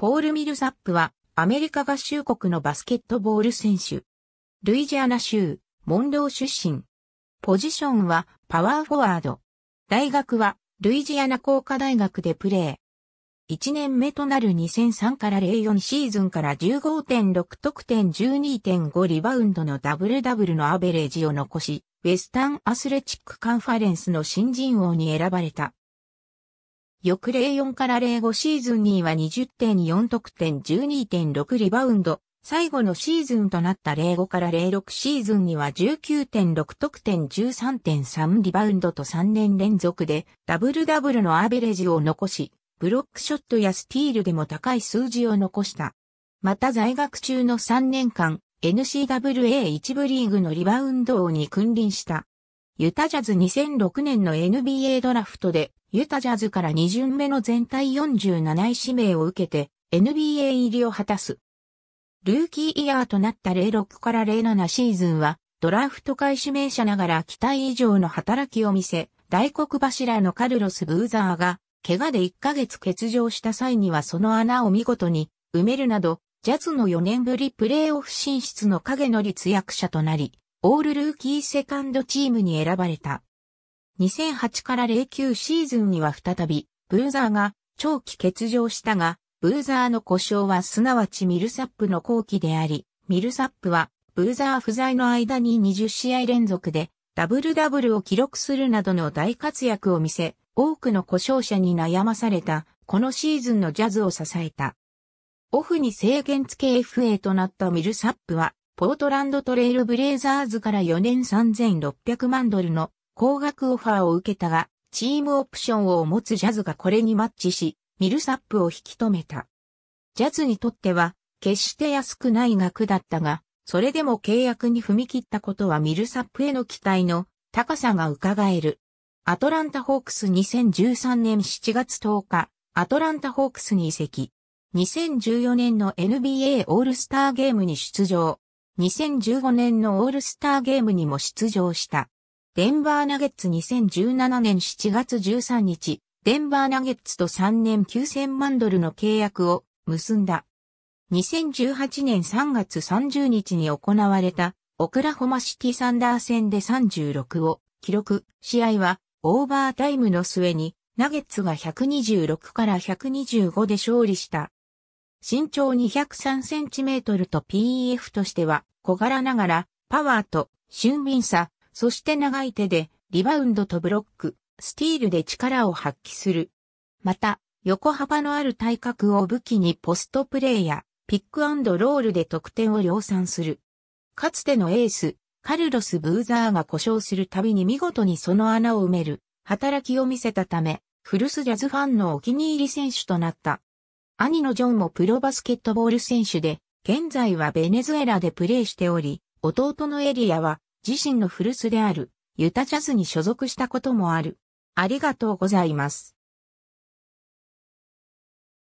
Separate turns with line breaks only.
ポール・ミルサップは、アメリカ合衆国のバスケットボール選手。ルイジアナ州、モンロー出身。ポジションは、パワーフォワード。大学は、ルイジアナ工科大学でプレー。1年目となる2003から04シーズンから15.6得点12.5リバウンドのダブルダブルのアベレージを残し、ウェスタンアスレチックカンファレンスの新人王に選ばれた。翌04から05シーズンには20.4得点12.6リバウンド、最後のシーズンとなった05から06シーズンには19.6得点13.3リバウンドと3年連続でダブルダブルのアベレージを残し、ブロックショットやスティールでも高い数字を残した。また在学中の3年間、n c w a 一部リーグのリバウンド王に君臨した。ユタジャズ2006年の NBA ドラフトでユタジャズから2巡目の全体47位指名を受けて NBA 入りを果たす。ルーキーイヤーとなった06から07シーズンはドラフト会指名者ながら期待以上の働きを見せ、大黒柱のカルロス・ブーザーが怪我で1ヶ月欠場した際にはその穴を見事に埋めるなど、ジャズの4年ぶりプレーオフ進出の影の立役者となり、オールルーキーセカンドチームに選ばれた。2008から09シーズンには再び、ブーザーが長期欠場したが、ブーザーの故障はすなわちミルサップの後期であり、ミルサップはブーザー不在の間に20試合連続でダブルダブルを記録するなどの大活躍を見せ、多くの故障者に悩まされた、このシーズンのジャズを支えた。オフに制限付け FA となったミルサップは、ポートランドトレイルブレイザーズから4年3600万ドルの高額オファーを受けたが、チームオプションを持つジャズがこれにマッチし、ミルサップを引き止めた。ジャズにとっては、決して安くない額だったが、それでも契約に踏み切ったことはミルサップへの期待の高さが伺える。アトランタホークス2013年7月10日、アトランタホークスに移籍。2014年の NBA オールスターゲームに出場。2015年のオールスターゲームにも出場した。デンバーナゲッツ2017年7月13日、デンバーナゲッツと3年9000万ドルの契約を結んだ。2018年3月30日に行われたオクラホマシティサンダー戦で36を記録。試合はオーバータイムの末にナゲッツが126から125で勝利した。身長2 0 3トルと PEF としては小柄ながらパワーと俊敏さ、そして長い手で、リバウンドとブロック、スティールで力を発揮する。また、横幅のある体格を武器にポストプレーや、ピックロールで得点を量産する。かつてのエース、カルロス・ブーザーが故障するたびに見事にその穴を埋める、働きを見せたため、フルスジャズファンのお気に入り選手となった。兄のジョンもプロバスケットボール選手で、現在はベネズエラでプレーしており、弟のエリアは自身の古巣であるユタジャズに所属したこともある。ありがとうございます。